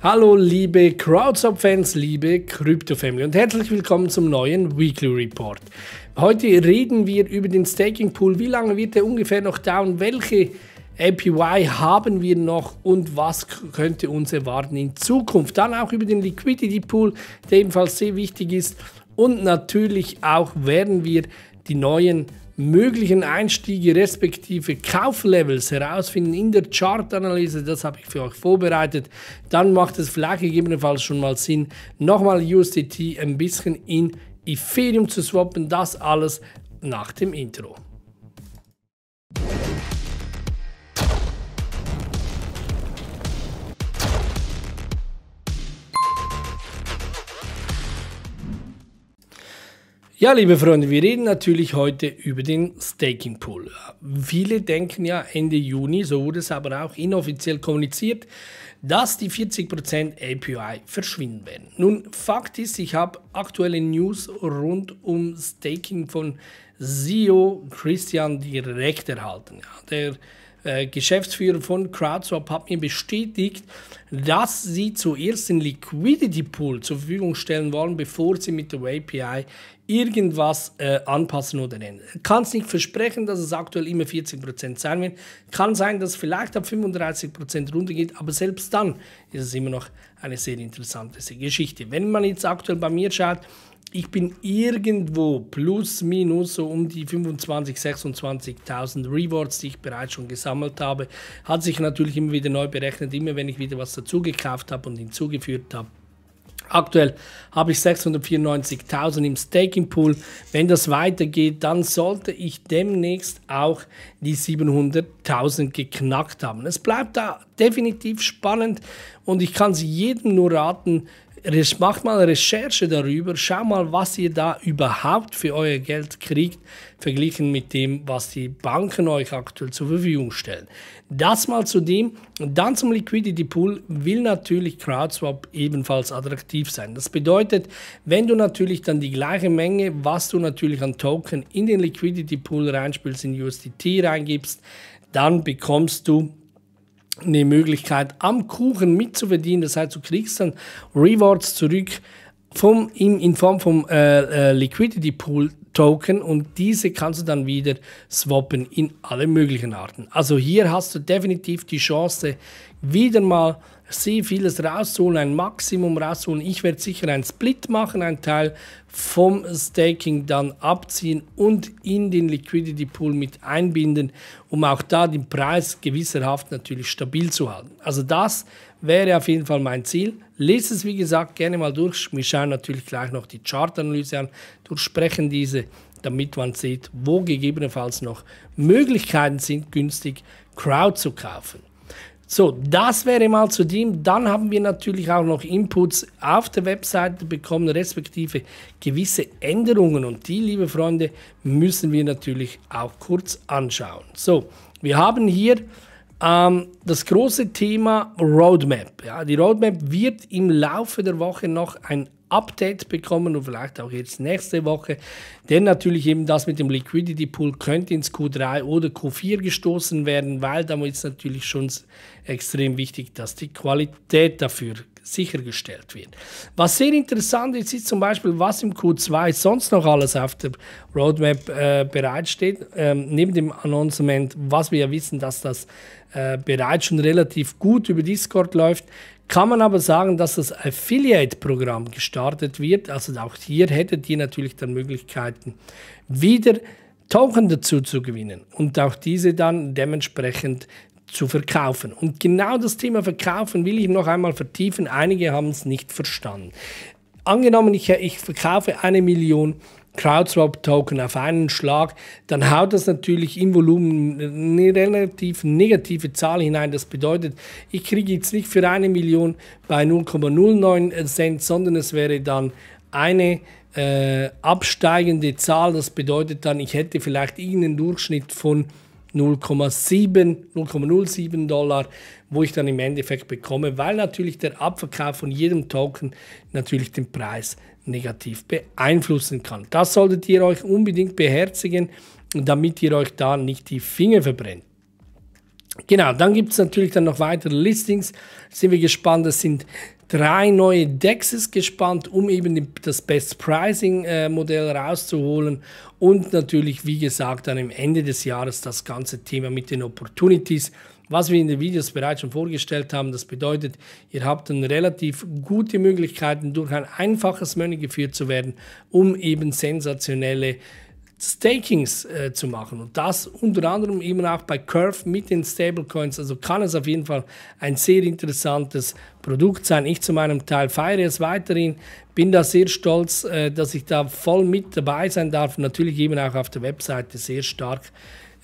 Hallo liebe Crowdsob-Fans, liebe Crypto-Family und herzlich willkommen zum neuen Weekly Report. Heute reden wir über den Staking Pool. Wie lange wird der ungefähr noch down? Welche APY haben wir noch und was könnte uns erwarten in Zukunft? Dann auch über den Liquidity Pool, der ebenfalls sehr wichtig ist und natürlich auch werden wir die neuen möglichen Einstiege respektive Kauflevels herausfinden in der Chartanalyse. Das habe ich für euch vorbereitet. Dann macht es vielleicht gegebenenfalls schon mal Sinn, nochmal USDT ein bisschen in Ethereum zu swappen. Das alles nach dem Intro. Ja, liebe Freunde, wir reden natürlich heute über den Staking Pool. Viele denken ja Ende Juni, so wurde es aber auch inoffiziell kommuniziert, dass die 40% API verschwinden werden. Nun, Fakt ist, ich habe aktuelle News rund um Staking von CEO Christian direkt erhalten. Ja, der äh, Geschäftsführer von CrowdSwap hat mir bestätigt, dass sie zuerst den Liquidity Pool zur Verfügung stellen wollen, bevor sie mit der API irgendwas äh, anpassen oder ändern. Kann es nicht versprechen, dass es aktuell immer 40% sein wird. Kann sein, dass es vielleicht ab 35% runtergeht, aber selbst dann ist es immer noch eine sehr interessante Geschichte. Wenn man jetzt aktuell bei mir schaut, ich bin irgendwo plus minus so um die 25, 26.000 Rewards, die ich bereits schon gesammelt habe. Hat sich natürlich immer wieder neu berechnet, immer wenn ich wieder was dazu gekauft habe und hinzugeführt habe. Aktuell habe ich 694.000 im Staking Pool. Wenn das weitergeht, dann sollte ich demnächst auch die 700.000 geknackt haben. Es bleibt da definitiv spannend und ich kann es jedem nur raten, macht mal Recherche darüber, schau mal, was ihr da überhaupt für euer Geld kriegt, verglichen mit dem, was die Banken euch aktuell zur Verfügung stellen. Das mal zu dem. Und dann zum Liquidity Pool will natürlich CrowdSwap ebenfalls attraktiv sein. Das bedeutet, wenn du natürlich dann die gleiche Menge, was du natürlich an Token in den Liquidity Pool reinspielst, in USDT reingibst, dann bekommst du eine Möglichkeit, am Kuchen mitzuverdienen. Das heißt, du kriegst dann Rewards zurück vom, in, Form vom äh, äh Liquidity Pool, Token und diese kannst du dann wieder swappen in alle möglichen Arten. Also hier hast du definitiv die Chance, wieder mal sehr vieles rauszuholen, ein Maximum rauszuholen. Ich werde sicher einen Split machen, einen Teil vom Staking dann abziehen und in den Liquidity Pool mit einbinden, um auch da den Preis gewisserhaft natürlich stabil zu halten. Also das ist wäre auf jeden Fall mein Ziel. Lest es, wie gesagt, gerne mal durch. Wir schauen natürlich gleich noch die Chartanalyse an, durchsprechen diese, damit man sieht, wo gegebenenfalls noch Möglichkeiten sind, günstig Crowd zu kaufen. So, das wäre mal zu dem. Dann haben wir natürlich auch noch Inputs auf der Webseite bekommen, respektive gewisse Änderungen. Und die, liebe Freunde, müssen wir natürlich auch kurz anschauen. So, wir haben hier ähm, das große Thema Roadmap. Ja, die Roadmap wird im Laufe der Woche noch ein Update bekommen und vielleicht auch jetzt nächste Woche. Denn natürlich eben das mit dem Liquidity Pool könnte ins Q3 oder Q4 gestoßen werden, weil damit ist natürlich schon extrem wichtig, dass die Qualität dafür sichergestellt wird. Was sehr interessant ist, ist zum Beispiel, was im Q2 sonst noch alles auf der Roadmap äh, bereitsteht. Ähm, neben dem Announcement, was wir ja wissen, dass das äh, bereits schon relativ gut über Discord läuft, kann man aber sagen, dass das Affiliate-Programm gestartet wird. Also auch hier hättet ihr natürlich dann Möglichkeiten, wieder Token dazu zu gewinnen und auch diese dann dementsprechend zu verkaufen. Und genau das Thema Verkaufen will ich noch einmal vertiefen. Einige haben es nicht verstanden. Angenommen, ich, ich verkaufe eine Million CrowdSwap-Token auf einen Schlag, dann haut das natürlich im Volumen eine relativ negative Zahl hinein. Das bedeutet, ich kriege jetzt nicht für eine Million bei 0,09 Cent, sondern es wäre dann eine äh, absteigende Zahl. Das bedeutet dann, ich hätte vielleicht irgendeinen Durchschnitt von 0,7, 0,07 Dollar, wo ich dann im Endeffekt bekomme, weil natürlich der Abverkauf von jedem Token natürlich den Preis negativ beeinflussen kann. Das solltet ihr euch unbedingt beherzigen, damit ihr euch da nicht die Finger verbrennt. Genau, dann gibt es natürlich dann noch weitere Listings. Sind wir gespannt, es sind drei neue Dexes gespannt, um eben das Best Pricing äh, Modell rauszuholen und natürlich, wie gesagt, dann am Ende des Jahres das ganze Thema mit den Opportunities, was wir in den Videos bereits schon vorgestellt haben. Das bedeutet, ihr habt dann relativ gute Möglichkeiten, durch ein einfaches Menü geführt zu werden, um eben sensationelle Stakings äh, zu machen. Und das unter anderem eben auch bei Curve mit den Stablecoins. Also kann es auf jeden Fall ein sehr interessantes Produkt sein. Ich zu meinem Teil feiere es weiterhin, bin da sehr stolz, äh, dass ich da voll mit dabei sein darf. Natürlich eben auch auf der Webseite sehr stark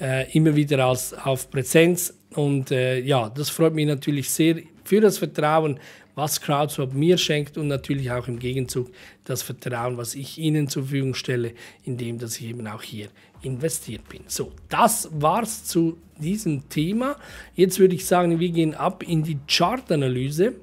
äh, immer wieder als, auf Präsenz. Und äh, ja, das freut mich natürlich sehr für das Vertrauen was Crowdswap mir schenkt und natürlich auch im Gegenzug das Vertrauen, was ich Ihnen zur Verfügung stelle, indem dass ich eben auch hier investiert bin. So, das war's zu diesem Thema. Jetzt würde ich sagen, wir gehen ab in die Chartanalyse.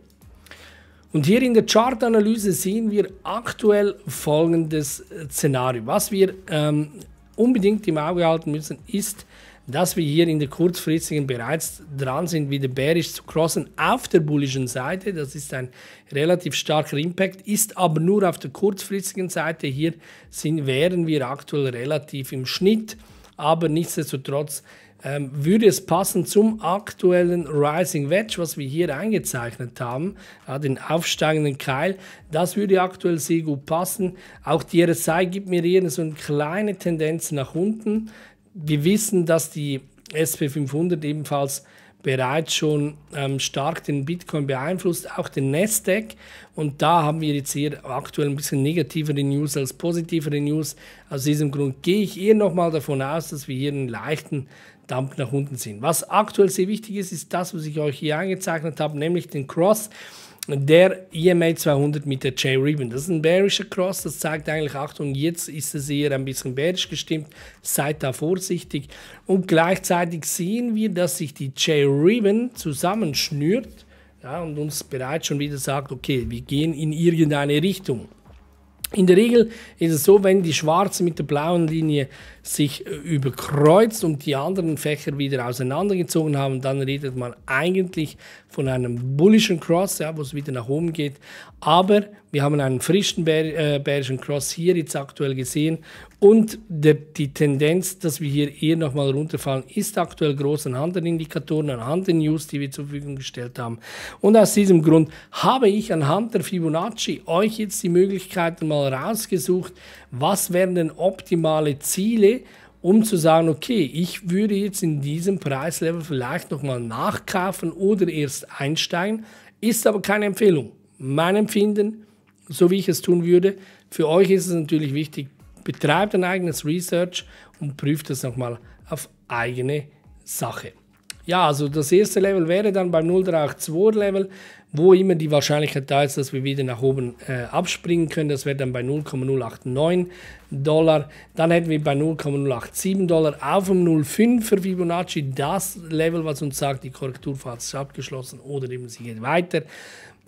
Und hier in der Chartanalyse sehen wir aktuell folgendes äh, Szenario. Was wir ähm, unbedingt im Auge halten müssen, ist dass wir hier in der kurzfristigen bereits dran sind, wieder bärisch zu crossen auf der bullischen Seite. Das ist ein relativ starker Impact, ist aber nur auf der kurzfristigen Seite. Hier sind, wären wir aktuell relativ im Schnitt, aber nichtsdestotrotz ähm, würde es passen zum aktuellen Rising Wedge, was wir hier eingezeichnet haben, ja, den aufsteigenden Keil. Das würde aktuell sehr gut passen. Auch die RSI gibt mir hier so eine kleine Tendenz nach unten wir wissen, dass die SP500 ebenfalls bereits schon ähm, stark den Bitcoin beeinflusst, auch den Nasdaq. Und da haben wir jetzt hier aktuell ein bisschen negativere News als positivere News. Aus diesem Grund gehe ich eher nochmal davon aus, dass wir hier einen leichten Dump nach unten sehen. Was aktuell sehr wichtig ist, ist das, was ich euch hier eingezeichnet habe, nämlich den Cross der EMA 200 mit der j Ribbon. Das ist ein bearischer Cross, das zeigt eigentlich, Achtung, jetzt ist es eher ein bisschen bearisch gestimmt, seid da vorsichtig. Und gleichzeitig sehen wir, dass sich die j Ribbon zusammenschnürt ja, und uns bereits schon wieder sagt, okay, wir gehen in irgendeine Richtung. In der Regel ist es so, wenn die schwarze mit der blauen Linie sich äh, überkreuzt und die anderen Fächer wieder auseinandergezogen haben, dann redet man eigentlich von einem bullischen Cross, ja, wo es wieder nach oben geht. Aber wir haben einen frischen Bär, äh, Bärischen Cross hier jetzt aktuell gesehen und der, die Tendenz, dass wir hier eher nochmal runterfallen, ist aktuell groß anhand der Indikatoren, anhand der News, die wir zur Verfügung gestellt haben. Und aus diesem Grund habe ich anhand der Fibonacci euch jetzt die Möglichkeiten mal rausgesucht, was wären denn optimale Ziele, um zu sagen, okay, ich würde jetzt in diesem Preislevel vielleicht nochmal nachkaufen oder erst einsteigen, ist aber keine Empfehlung mein Empfinden, so wie ich es tun würde. Für euch ist es natürlich wichtig, betreibt ein eigenes Research und prüft es nochmal auf eigene Sache. Ja, also das erste Level wäre dann beim 0382 Level, wo immer die Wahrscheinlichkeit da ist, dass wir wieder nach oben äh, abspringen können. Das wäre dann bei 0,089 Dollar. Dann hätten wir bei 0,087 Dollar auf dem 0,5er Fibonacci das Level, was uns sagt, die Korrekturphase ist abgeschlossen oder eben sie geht weiter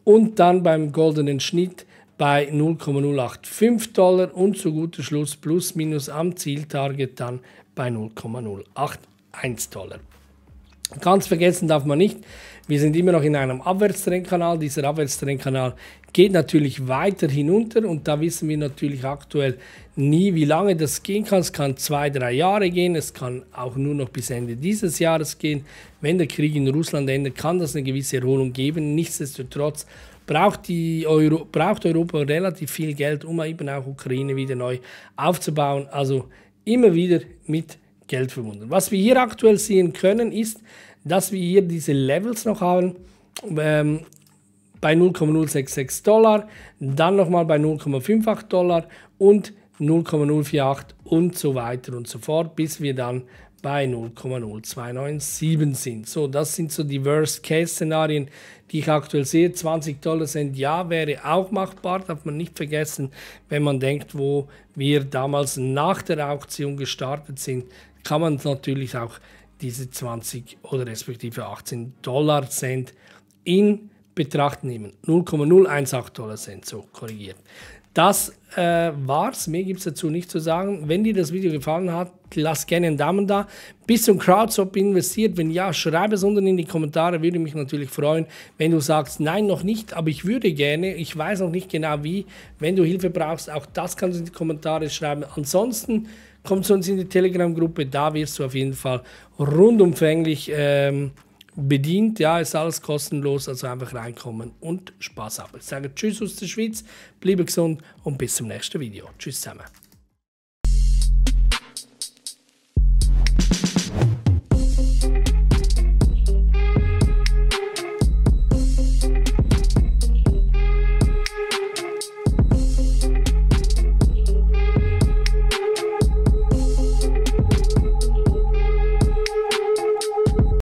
und dann beim goldenen Schnitt bei 0,085 Dollar und zu guter Schluss plus minus am Zieltarget dann bei 0,081 Dollar. Ganz vergessen darf man nicht, wir sind immer noch in einem Abwärtstrendkanal. Dieser Abwärtstrendkanal geht natürlich weiter hinunter und da wissen wir natürlich aktuell nie, wie lange das gehen kann. Es kann zwei, drei Jahre gehen, es kann auch nur noch bis Ende dieses Jahres gehen. Wenn der Krieg in Russland endet, kann das eine gewisse Erholung geben. Nichtsdestotrotz braucht, die Euro, braucht Europa relativ viel Geld, um eben auch Ukraine wieder neu aufzubauen. Also immer wieder mit Geld verbunden. Was wir hier aktuell sehen können, ist, dass wir hier diese Levels noch haben. Ähm, bei 0,066 Dollar, dann nochmal bei 0,58 Dollar und 0,048 und so weiter und so fort, bis wir dann bei 0,0297 sind. So, das sind so die Worst-Case-Szenarien, die ich aktuell sehe. 20 Dollar Cent, ja, wäre auch machbar, darf man nicht vergessen, wenn man denkt, wo wir damals nach der Auktion gestartet sind, kann man natürlich auch diese 20 oder respektive 18 Dollar Cent in Betracht nehmen. 0,018 Dollar Cent, so korrigiert. Das äh, war's. Mehr gibt es dazu nicht zu sagen. Wenn dir das Video gefallen hat, lass gerne einen Daumen da. Bist du in Crowdshop investiert? Wenn ja, schreib es unten in die Kommentare. Würde mich natürlich freuen, wenn du sagst, nein, noch nicht, aber ich würde gerne. Ich weiß noch nicht genau wie. Wenn du Hilfe brauchst, auch das kannst du in die Kommentare schreiben. Ansonsten Kommt zu uns in die Telegram-Gruppe, da wirst du auf jeden Fall rundumfänglich ähm, bedient. Ja, ist alles kostenlos, also einfach reinkommen und Spaß haben. Ich sage Tschüss aus der Schweiz, bleibe gesund und bis zum nächsten Video. Tschüss zusammen.